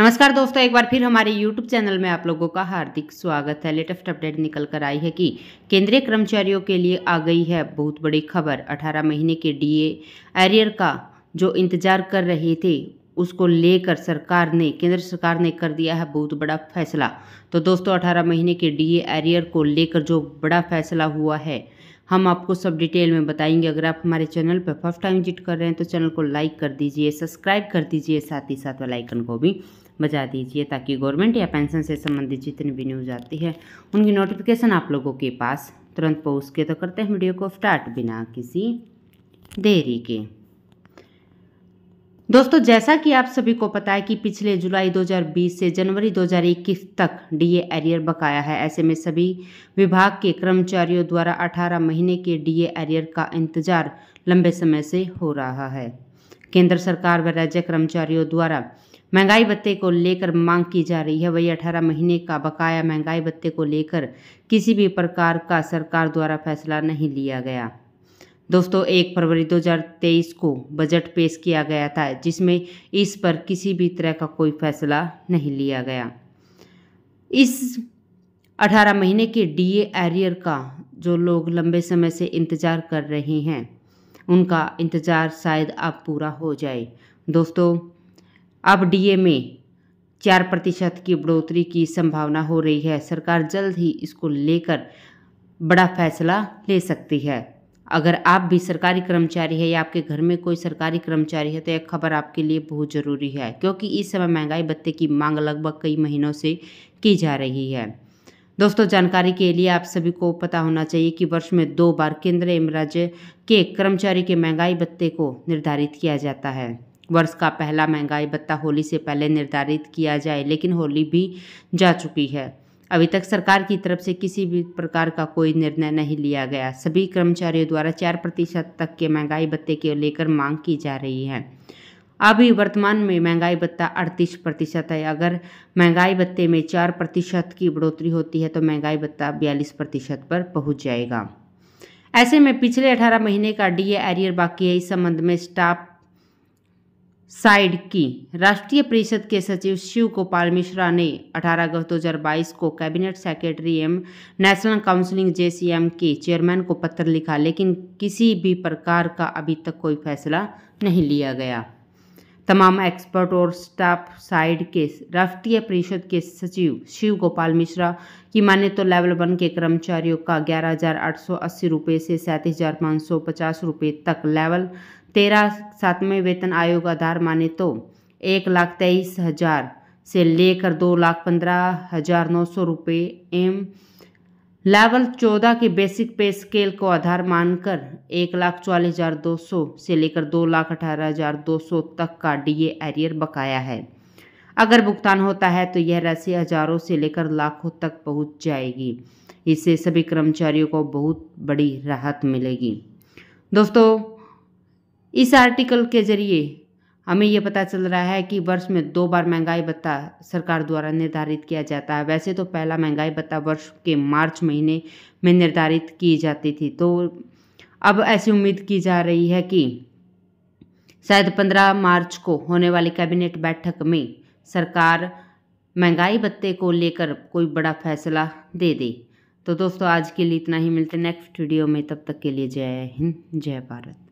नमस्कार दोस्तों एक बार फिर हमारे YouTube चैनल में आप लोगों का हार्दिक स्वागत है लेटेस्ट अपडेट निकल कर आई है कि केंद्रीय कर्मचारियों के लिए आ गई है बहुत बड़ी खबर 18 महीने के डीए एरियर का जो इंतजार कर रहे थे उसको लेकर सरकार ने केंद्र सरकार ने कर दिया है बहुत बड़ा फैसला तो दोस्तों अठारह महीने के डी एरियर को लेकर जो बड़ा फैसला हुआ है हम आपको सब डिटेल में बताएंगे अगर आप हमारे चैनल पर फर्स्ट टाइम विजिट कर रहे हैं तो चैनल को लाइक कर दीजिए सब्सक्राइब कर दीजिए साथ ही साथ वाला आइकन को भी बजा दीजिए ताकि गवर्नमेंट या पेंशन से संबंधित जितनी भी न्यूज़ आती है उनकी नोटिफिकेशन आप लोगों के पास तुरंत पहुँच के तो करते हैं वीडियो को स्टार्ट बिना किसी देरी के दोस्तों जैसा कि आप सभी को पता है कि पिछले जुलाई 2020 से जनवरी 2021 तक डीए एरियर बकाया है ऐसे में सभी विभाग के कर्मचारियों द्वारा 18 महीने के डीए एरियर का इंतजार लंबे समय से हो रहा है केंद्र सरकार व राज्य कर्मचारियों द्वारा महंगाई भत्ते को लेकर मांग की जा रही है वही अठारह महीने का बकाया महंगाई भत्ते को लेकर किसी भी प्रकार का सरकार द्वारा फैसला नहीं लिया गया दोस्तों एक फरवरी 2023 को बजट पेश किया गया था जिसमें इस पर किसी भी तरह का कोई फैसला नहीं लिया गया इस 18 महीने के डीए एरियर का जो लोग लंबे समय से इंतज़ार कर रहे हैं उनका इंतज़ार शायद अब पूरा हो जाए दोस्तों अब डीए में चार प्रतिशत की बढ़ोतरी की संभावना हो रही है सरकार जल्द ही इसको लेकर बड़ा फैसला ले सकती है अगर आप भी सरकारी कर्मचारी है या आपके घर में कोई सरकारी कर्मचारी है तो यह खबर आपके लिए बहुत ज़रूरी है क्योंकि इस समय महंगाई भत्ते की मांग लगभग कई महीनों से की जा रही है दोस्तों जानकारी के लिए आप सभी को पता होना चाहिए कि वर्ष में दो बार केंद्र एवं राज्य के कर्मचारी के महंगाई भत्ते को निर्धारित किया जाता है वर्ष का पहला महंगाई भत्ता होली से पहले निर्धारित किया जाए लेकिन होली भी जा चुकी है अभी तक सरकार की तरफ से किसी भी प्रकार का कोई निर्णय नहीं लिया गया सभी कर्मचारियों द्वारा चार प्रतिशत तक के महंगाई भत्ते को लेकर मांग की जा रही है अभी वर्तमान में महंगाई भत्ता अड़तीस प्रतिशत है अगर महंगाई भत्ते में चार प्रतिशत की बढ़ोतरी होती है तो महंगाई भत्ता बयालीस प्रतिशत पर पहुंच जाएगा ऐसे में पिछले 18 महीने का डीए एरियर बाकी है इस संबंध में स्टाफ साइड की राष्ट्रीय परिषद के सचिव शिव गोपाल मिश्रा ने 18 अगस्त 2022 को cabinet secretary M national counselling जे के चेयरमैन को पत्र लिखा लेकिन किसी भी प्रकार का अभी तक कोई फैसला नहीं लिया गया तमाम एक्सपर्ट और स्टाफ साइड के राष्ट्रीय परिषद के सचिव शिव गोपाल मिश्रा की माने तो लेवल वन के कर्मचारियों का ग्यारह हज़ार आठ सौ अस्सी रुपये से सैंतीस हज़ार पाँच सौ पचास रुपये तक लेवल तेरह सातवें वेतन आयोग आधार माने तो एक लाख तेईस हज़ार से लेकर दो लाख पंद्रह हज़ार नौ सौ रुपये एम लेवल चौदह के बेसिक पे स्केल को आधार मानकर एक लाख चालीस हज़ार दो सौ से लेकर दो लाख अठारह हज़ार दो सौ तक का डीए एरियर बकाया है अगर भुगतान होता है तो यह राशि हजारों से लेकर लाखों तक पहुंच जाएगी इससे सभी कर्मचारियों को बहुत बड़ी राहत मिलेगी दोस्तों इस आर्टिकल के जरिए हमें यह पता चल रहा है कि वर्ष में दो बार महंगाई भत्ता सरकार द्वारा निर्धारित किया जाता है वैसे तो पहला महंगाई भत्ता वर्ष के मार्च महीने में निर्धारित की जाती थी तो अब ऐसी उम्मीद की जा रही है कि शायद 15 मार्च को होने वाली कैबिनेट बैठक में सरकार महंगाई भत्ते को लेकर कोई बड़ा फैसला दे दे तो दोस्तों आज के लिए इतना ही मिलते नेक्स्ट वीडियो में तब तक के लिए जय हिंद जय भारत